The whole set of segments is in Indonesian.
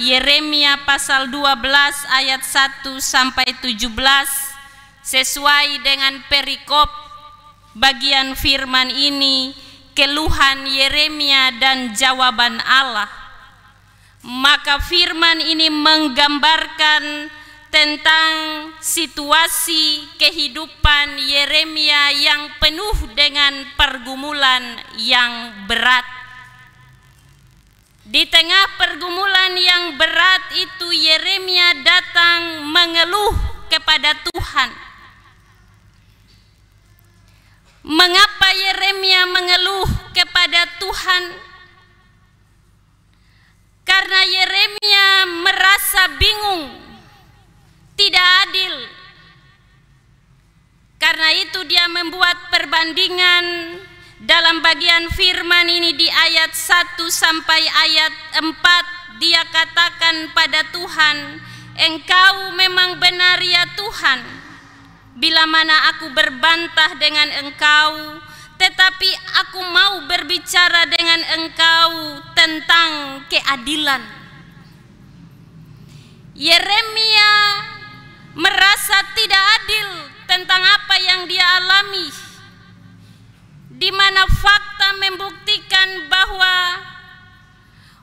Yeremia pasal 12 ayat 1 sampai 17 sesuai dengan perikop bagian firman ini keluhan Yeremia dan jawaban Allah maka firman ini menggambarkan tentang situasi kehidupan Yeremia yang penuh dengan pergumulan yang berat di tengah pergumulan yang berat itu Yeremia datang mengeluh kepada Tuhan. Mengapa Yeremia mengeluh kepada Tuhan? Karena Yeremia merasa bingung, tidak adil. Karena itu dia membuat perbandingan dalam bagian firman ini di ayat 1 sampai ayat 4 dia katakan pada Tuhan, "Engkau memang benar ya Tuhan. Bila mana aku berbantah dengan Engkau, tetapi aku mau berbicara dengan Engkau tentang keadilan." Yeremia merasa tidak adil tentang apa yang dia alami di mana fakta membuktikan bahwa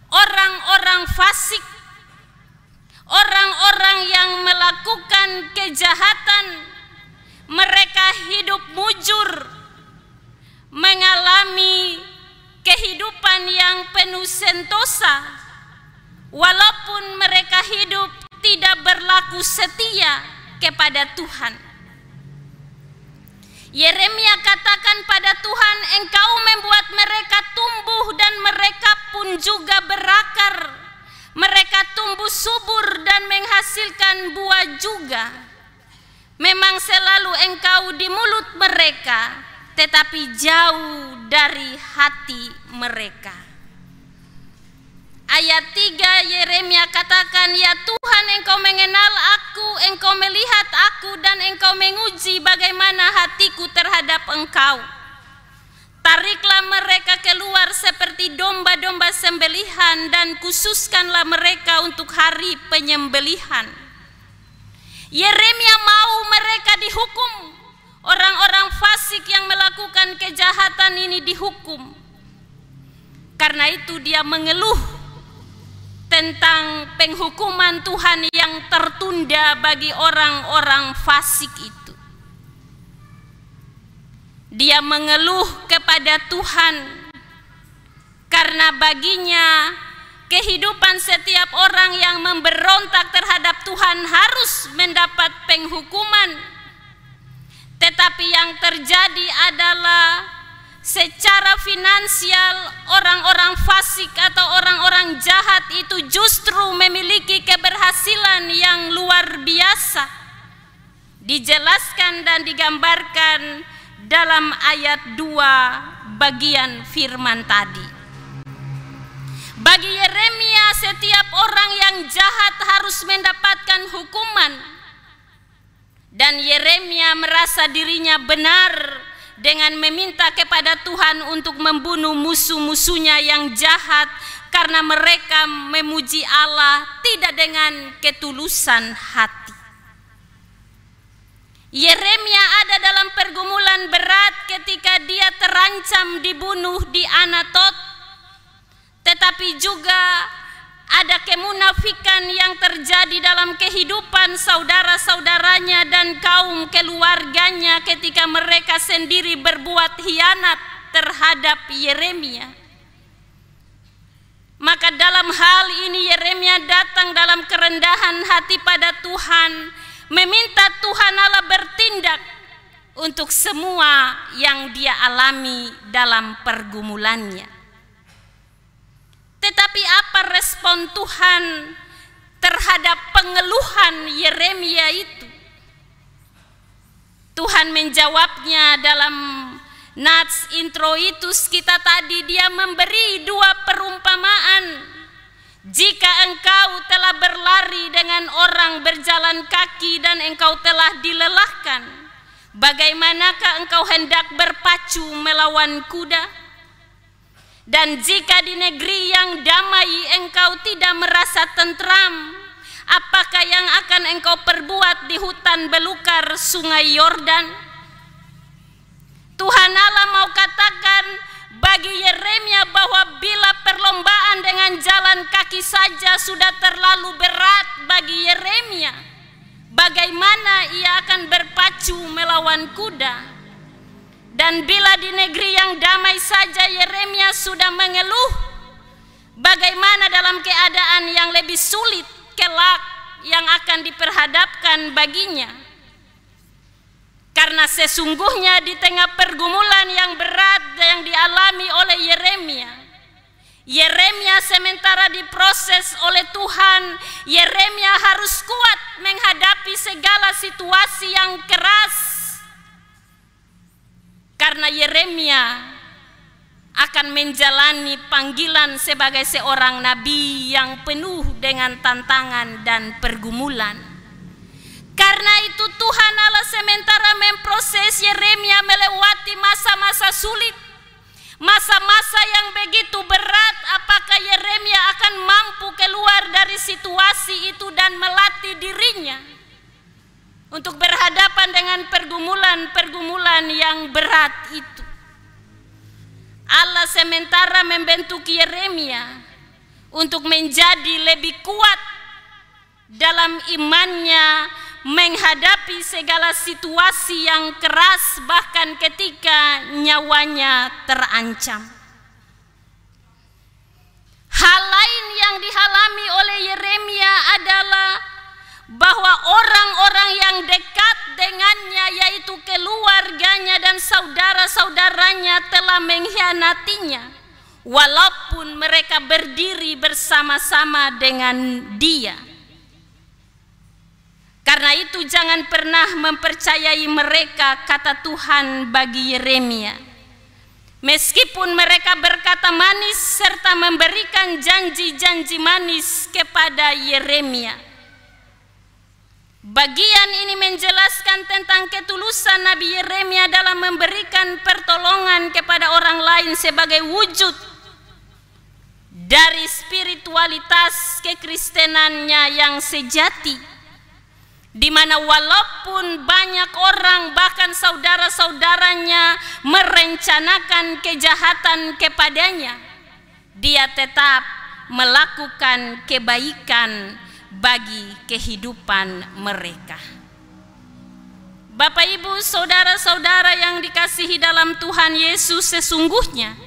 orang-orang fasik, orang-orang yang melakukan kejahatan, mereka hidup mujur, mengalami kehidupan yang penuh sentosa, walaupun mereka hidup tidak berlaku setia kepada Tuhan. Yeremia katakan pada Tuhan, "Engkau membuat mereka tumbuh dan mereka pun juga berakar. Mereka tumbuh subur dan menghasilkan buah juga. Memang selalu engkau di mulut mereka, tetapi jauh dari hati mereka." Ayat 3 Yeremia katakan, "Ya Tuhan, Engkau mengenal aku, Engkau melihat aku dan Engkau menguji bagaimana hatiku terhadap Engkau. Tariklah mereka keluar seperti domba-domba sembelihan dan khususkanlah mereka untuk hari penyembelihan." Yeremia mau mereka dihukum. Orang-orang fasik yang melakukan kejahatan ini dihukum. Karena itu dia mengeluh tentang penghukuman Tuhan yang tertunda bagi orang-orang fasik itu. Dia mengeluh kepada Tuhan karena baginya kehidupan setiap orang yang memberontak terhadap Tuhan harus mendapat penghukuman. Tetapi yang terjadi adalah secara finansial orang-orang fasik atau orang-orang jahat itu justru memiliki keberhasilan yang luar biasa dijelaskan dan digambarkan dalam ayat 2 bagian firman tadi bagi Yeremia setiap orang yang jahat harus mendapatkan hukuman dan Yeremia merasa dirinya benar dengan meminta kepada Tuhan untuk membunuh musuh-musuhnya yang jahat karena mereka memuji Allah tidak dengan ketulusan hati. Yeremia ada dalam pergumulan berat ketika dia terancam dibunuh di Anatot, tetapi juga ada kemunafikan yang terjadi dalam kehidupan saudara-saudaranya dan kaum keluarganya ketika mereka sendiri berbuat hianat terhadap Yeremia. Maka dalam hal ini Yeremia datang dalam kerendahan hati pada Tuhan, meminta Tuhan Allah bertindak untuk semua yang dia alami dalam pergumulannya. Tetapi apa respon Tuhan terhadap pengeluhan Yeremia itu? Tuhan menjawabnya dalam Nats introitus kita tadi dia memberi dua perumpamaan. Jika engkau telah berlari dengan orang berjalan kaki dan engkau telah dilelahkan, bagaimanakah engkau hendak berpacu melawan kuda? Dan jika di negeri yang damai engkau tidak merasa tentram, apakah yang akan engkau perbuat di hutan belukar sungai Yordan? Tuhan Allah mau katakan bagi Yeremia bahwa bila perlombaan dengan jalan kaki saja sudah terlalu berat bagi Yeremia, bagaimana ia akan berpacu melawan kuda? Dan bila di negeri yang damai saja Yeremia sudah mengeluh, bagaimana dalam keadaan yang lebih sulit kelak yang akan diperhadapkan baginya? Karena sesungguhnya di tengah pergumulan yang berat yang dialami oleh Yeremia, Yeremia sementara diproses oleh Tuhan, Yeremia harus kuat menghadapi segala situasi yang keras karena Yeremia akan menjalani panggilan sebagai seorang nabi yang penuh dengan tantangan dan pergumulan. Karena itu Tuhan Allah sementara memproses Yeremia melewati masa-masa sulit. Masa-masa yang begitu berat apakah Yeremia akan mampu keluar dari situasi itu dan melatih dirinya untuk berhadapan dengan pergumulan-pergumulan yang berat itu. Allah sementara membentuk Yeremia untuk menjadi lebih kuat dalam imannya menghadapi segala situasi yang keras bahkan ketika nyawanya terancam. Hal lain yang saudara-saudaranya telah mengkhianatinya, walaupun mereka berdiri bersama-sama dengan dia. Karena itu jangan pernah mempercayai mereka kata Tuhan bagi Yeremia. Meskipun mereka berkata manis serta memberikan janji-janji manis kepada Yeremia Bagian ini menjelaskan tentang ketulusan Nabi Yeremia dalam memberikan pertolongan kepada orang lain sebagai wujud dari spiritualitas kekristenannya yang sejati di mana walaupun banyak orang bahkan saudara-saudaranya merencanakan kejahatan kepadanya dia tetap melakukan kebaikan bagi kehidupan mereka. Bapak, ibu, saudara-saudara yang dikasihi dalam Tuhan Yesus, sesungguhnya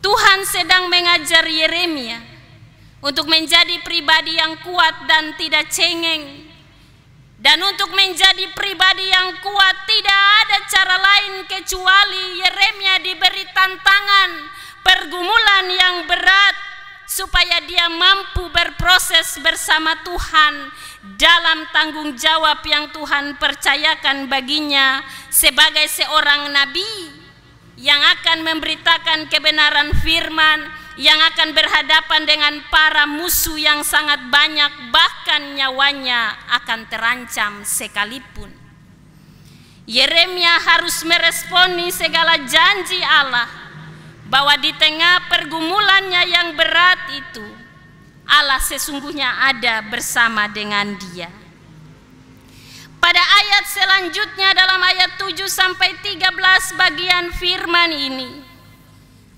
Tuhan sedang mengajar Yeremia untuk menjadi pribadi yang kuat dan tidak cengeng, dan untuk menjadi pribadi yang kuat tidak ada cara lain kecuali Yeremia diberi tantangan pergumulan yang berat supaya dia mampu berproses bersama Tuhan dalam tanggung jawab yang Tuhan percayakan baginya sebagai seorang nabi yang akan memberitakan kebenaran firman yang akan berhadapan dengan para musuh yang sangat banyak bahkan nyawanya akan terancam sekalipun Yeremia harus meresponi segala janji Allah bahwa di tengah pergumulannya yang berat itu Allah sesungguhnya ada bersama dengan dia. Pada ayat selanjutnya dalam ayat 7 sampai 13 bagian firman ini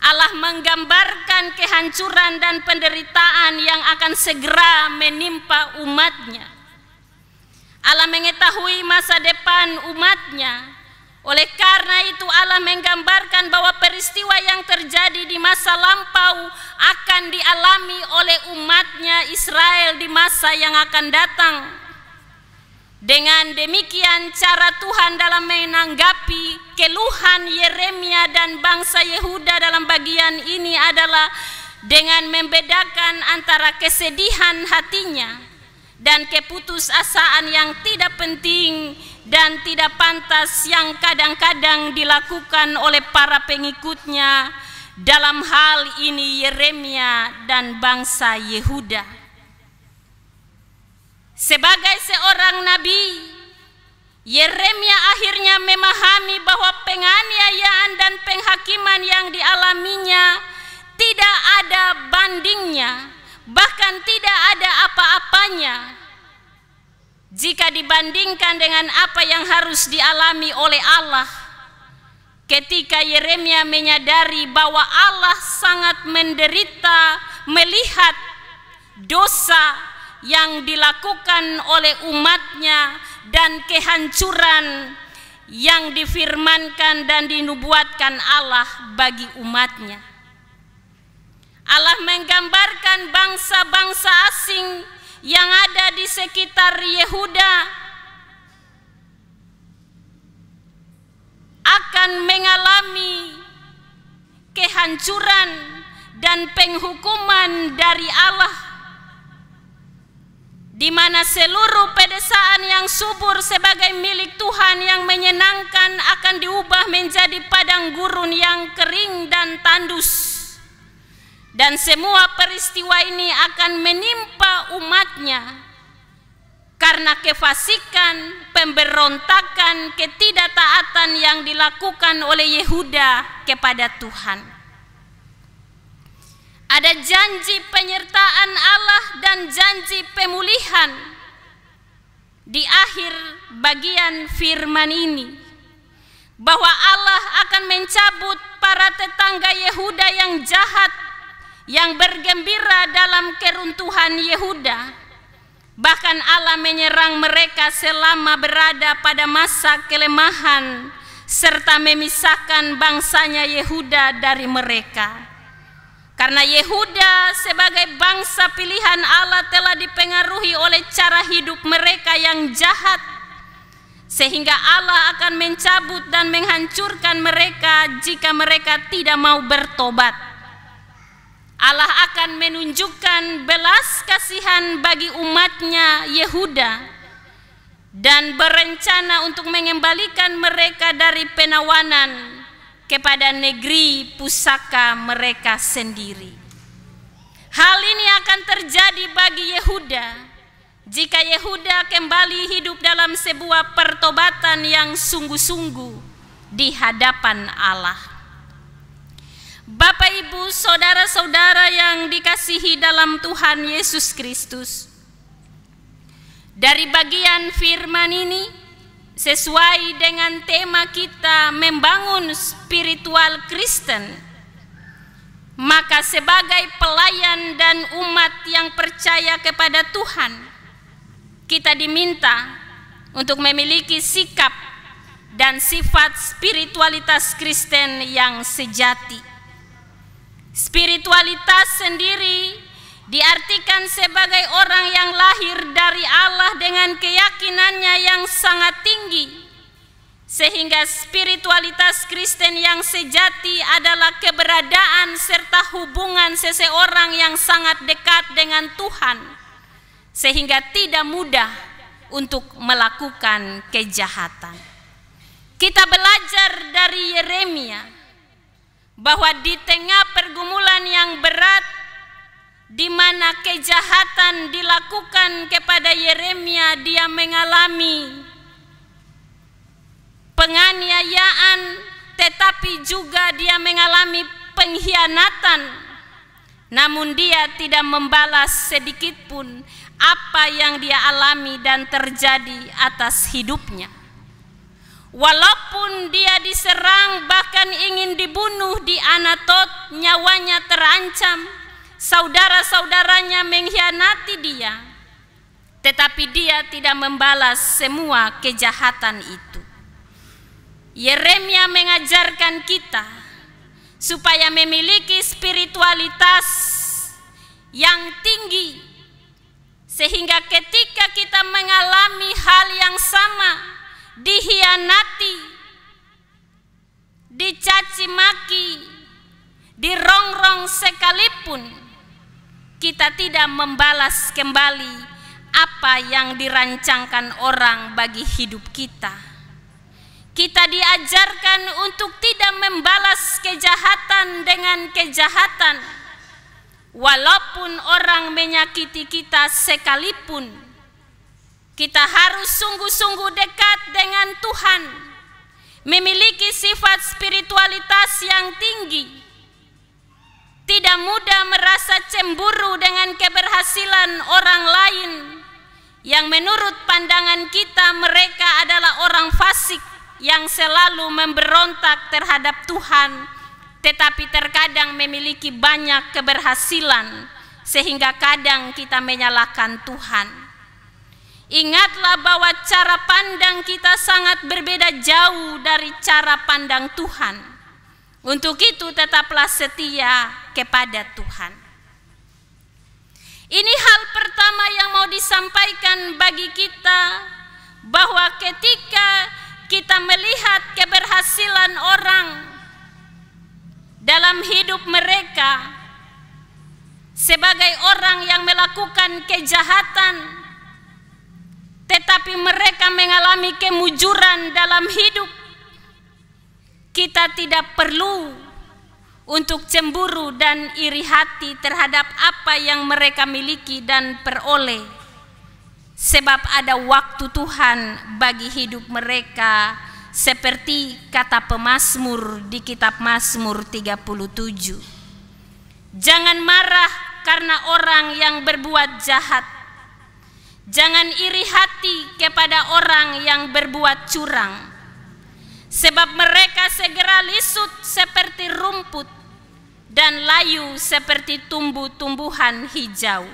Allah menggambarkan kehancuran dan penderitaan yang akan segera menimpa umatnya. Allah mengetahui masa depan umatnya oleh karena itu Allah menggambarkan bahwa peristiwa yang terjadi di masa lampau akan dialami oleh umatnya Israel di masa yang akan datang. Dengan demikian cara Tuhan dalam menanggapi keluhan Yeremia dan bangsa Yehuda dalam bagian ini adalah dengan membedakan antara kesedihan hatinya dan keputusasaan yang tidak penting dan tidak pantas yang kadang-kadang dilakukan oleh para pengikutnya dalam hal ini Yeremia dan bangsa Yehuda. Sebagai seorang nabi, Yeremia akhirnya memahami bahwa penganiayaan dan penghakiman yang dialaminya tidak ada bandingnya, bahkan tidak ada apa-apanya jika dibandingkan dengan apa yang harus dialami oleh Allah ketika Yeremia menyadari bahwa Allah sangat menderita melihat dosa yang dilakukan oleh umatnya dan kehancuran yang difirmankan dan dinubuatkan Allah bagi umatnya. Allah menggambarkan bangsa-bangsa asing yang ada di sekitar Yehuda akan mengalami kehancuran dan penghukuman dari Allah di mana seluruh pedesaan yang subur sebagai milik Tuhan yang menyenangkan akan diubah menjadi padang gurun yang kering dan tandus. Dan semua peristiwa ini akan menimpa umatnya karena kefasikan, pemberontakan, ketidaktaatan yang dilakukan oleh Yehuda kepada Tuhan. Ada janji penyertaan Allah dan janji pemulihan di akhir bagian firman ini bahwa Allah akan mencabut para tetangga Yehuda yang jahat yang bergembira dalam keruntuhan Yehuda. Bahkan Allah menyerang mereka selama berada pada masa kelemahan serta memisahkan bangsanya Yehuda dari mereka. Karena Yehuda sebagai bangsa pilihan Allah telah dipengaruhi oleh cara hidup mereka yang jahat sehingga Allah akan mencabut dan menghancurkan mereka jika mereka tidak mau bertobat. Allah akan menunjukkan belas kasihan bagi umatnya Yehuda dan berencana untuk mengembalikan mereka dari penawanan kepada negeri pusaka mereka sendiri. Hal ini akan terjadi bagi Yehuda jika Yehuda kembali hidup dalam sebuah pertobatan yang sungguh-sungguh di hadapan Allah. Bapak, Ibu, saudara-saudara yang dikasihi dalam Tuhan Yesus Kristus. Dari bagian firman ini, sesuai dengan tema kita membangun spiritual Kristen, maka sebagai pelayan dan umat yang percaya kepada Tuhan, kita diminta untuk memiliki sikap dan sifat spiritualitas Kristen yang sejati Spiritualitas sendiri diartikan sebagai orang yang lahir dari Allah dengan keyakinannya yang sangat tinggi. Sehingga spiritualitas Kristen yang sejati adalah keberadaan serta hubungan seseorang yang sangat dekat dengan Tuhan. Sehingga tidak mudah untuk melakukan kejahatan. Kita belajar dari Yeremia bahwa di tengah pergumulan yang berat di mana kejahatan dilakukan kepada Yeremia dia mengalami penganiayaan tetapi juga dia mengalami pengkhianatan namun dia tidak membalas sedikit pun apa yang dia alami dan terjadi atas hidupnya Walaupun dia diserang bahkan ingin dibunuh di Anatot, nyawanya terancam. Saudara-saudaranya mengkhianati dia. Tetapi dia tidak membalas semua kejahatan itu. Yeremia mengajarkan kita supaya memiliki spiritualitas yang tinggi sehingga ketika kita mengalami hal yang sama dihianati, dicaci maki, dirongrong sekalipun, kita tidak membalas kembali apa yang dirancangkan orang bagi hidup kita. Kita diajarkan untuk tidak membalas kejahatan dengan kejahatan, walaupun orang menyakiti kita sekalipun kita harus sungguh-sungguh dekat dengan Tuhan, memiliki sifat spiritualitas yang tinggi, tidak mudah merasa cemburu dengan keberhasilan orang lain yang menurut pandangan kita mereka adalah orang fasik yang selalu memberontak terhadap Tuhan tetapi terkadang memiliki banyak keberhasilan sehingga kadang kita menyalahkan Tuhan. Ingatlah bahwa cara pandang kita sangat berbeda jauh dari cara pandang Tuhan. Untuk itu tetaplah setia kepada Tuhan. Ini hal pertama yang mau disampaikan bagi kita bahwa ketika kita melihat keberhasilan orang dalam hidup mereka sebagai orang yang melakukan kejahatan tetapi mereka mengalami kemujuran dalam hidup. Kita tidak perlu untuk cemburu dan iri hati terhadap apa yang mereka miliki dan peroleh, sebab ada waktu Tuhan bagi hidup mereka, seperti kata pemazmur di Kitab Mazmur 37. Jangan marah karena orang yang berbuat jahat, Jangan iri hati kepada orang yang berbuat curang, sebab mereka segera lisut seperti rumput dan layu seperti tumbuh-tumbuhan hijau.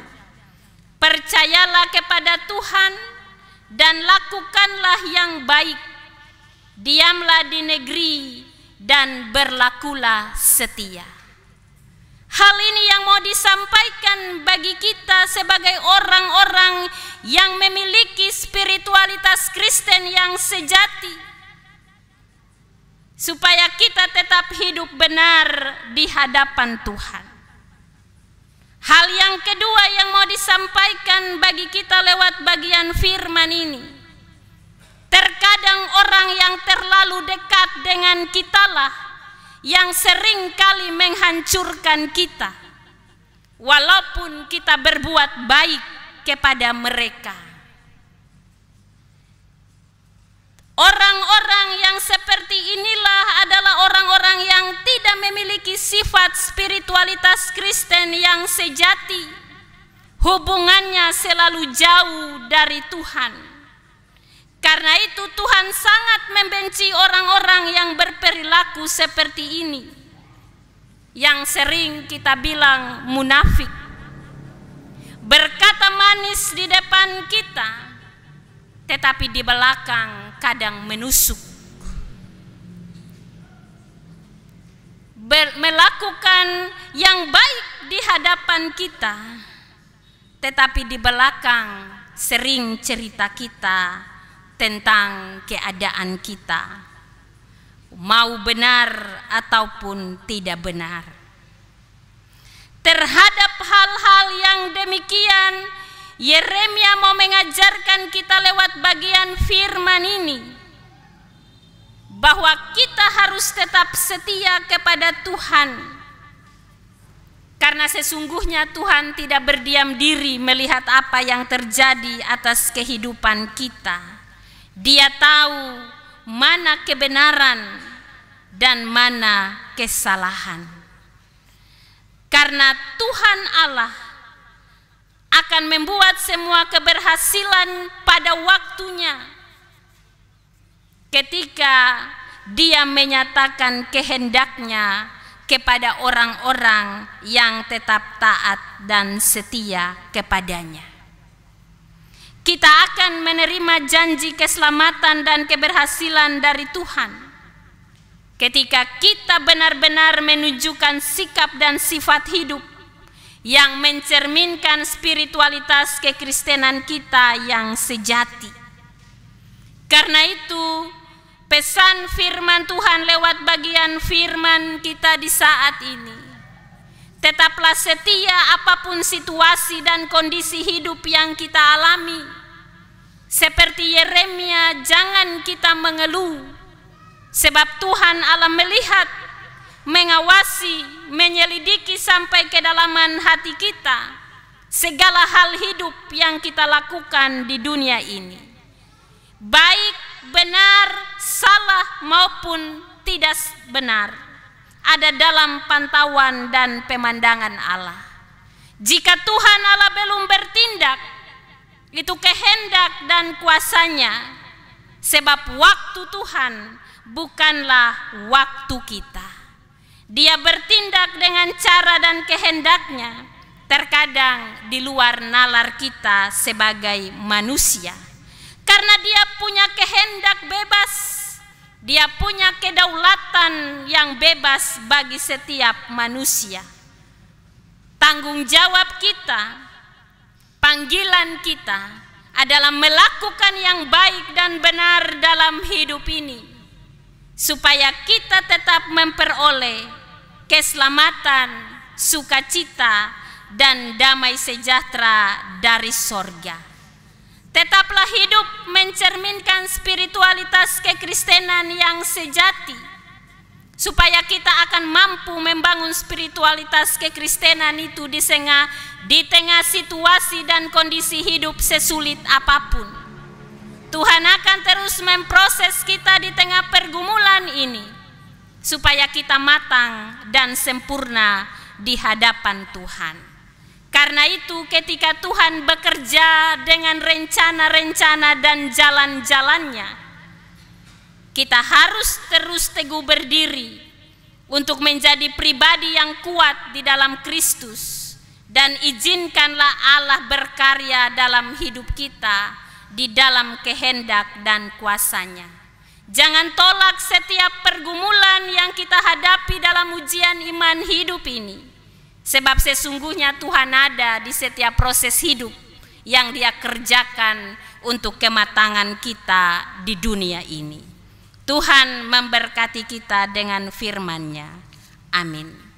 Percayalah kepada Tuhan dan lakukanlah yang baik. Diamlah di negeri dan berlakulah setia. Hal ini yang mau disampaikan bagi kita sebagai orang-orang yang memiliki spiritualitas Kristen yang sejati, supaya kita tetap hidup benar di hadapan Tuhan. Hal yang kedua yang mau disampaikan bagi kita lewat bagian firman ini, terkadang orang yang terlalu dekat dengan kitalah yang sering kali menghancurkan kita walaupun kita berbuat baik kepada mereka orang-orang yang seperti inilah adalah orang-orang yang tidak memiliki sifat spiritualitas Kristen yang sejati hubungannya selalu jauh dari Tuhan karena itu Tuhan sangat membenci orang-orang yang berperilaku seperti ini. Yang sering kita bilang munafik. Berkata manis di depan kita, tetapi di belakang kadang menusuk. melakukan yang baik di hadapan kita, tetapi di belakang sering cerita kita tentang keadaan kita, mau benar ataupun tidak benar. Terhadap hal-hal yang demikian, Yeremia mau mengajarkan kita lewat bagian firman ini bahwa kita harus tetap setia kepada Tuhan karena sesungguhnya Tuhan tidak berdiam diri melihat apa yang terjadi atas kehidupan kita dia tahu mana kebenaran dan mana kesalahan. Karena Tuhan Allah akan membuat semua keberhasilan pada waktunya ketika dia menyatakan kehendaknya kepada orang-orang yang tetap taat dan setia kepadanya kita akan menerima janji keselamatan dan keberhasilan dari Tuhan. Ketika kita benar-benar menunjukkan sikap dan sifat hidup yang mencerminkan spiritualitas kekristenan kita yang sejati. Karena itu, pesan firman Tuhan lewat bagian firman kita di saat ini Tetaplah setia apapun situasi dan kondisi hidup yang kita alami. Seperti Yeremia, jangan kita mengeluh. Sebab Tuhan Allah melihat, mengawasi, menyelidiki sampai kedalaman hati kita segala hal hidup yang kita lakukan di dunia ini. Baik, benar, salah maupun tidak benar ada dalam pantauan dan pemandangan Allah. Jika Tuhan Allah belum bertindak, itu kehendak dan kuasanya, sebab waktu Tuhan bukanlah waktu kita. Dia bertindak dengan cara dan kehendaknya, terkadang di luar nalar kita sebagai manusia, karena dia punya kehendak bebas dia punya kedaulatan yang bebas bagi setiap manusia. Tanggung jawab kita, panggilan kita adalah melakukan yang baik dan benar dalam hidup ini, supaya kita tetap memperoleh keselamatan, sukacita, dan damai sejahtera dari sorga. Tetaplah hidup mencerminkan spiritualitas kekristenan yang sejati, supaya kita akan mampu membangun spiritualitas kekristenan itu di tengah, di tengah situasi dan kondisi hidup sesulit apapun. Tuhan akan terus memproses kita di tengah pergumulan ini, supaya kita matang dan sempurna di hadapan Tuhan. Karena itu ketika Tuhan bekerja dengan rencana-rencana dan jalan-jalannya, kita harus terus teguh berdiri untuk menjadi pribadi yang kuat di dalam Kristus dan izinkanlah Allah berkarya dalam hidup kita di dalam kehendak dan kuasanya. Jangan tolak setiap pergumulan yang kita hadapi dalam ujian iman hidup ini Sebab sesungguhnya Tuhan ada di setiap proses hidup yang dia kerjakan untuk kematangan kita di dunia ini. Tuhan memberkati kita dengan firman-Nya. Amin.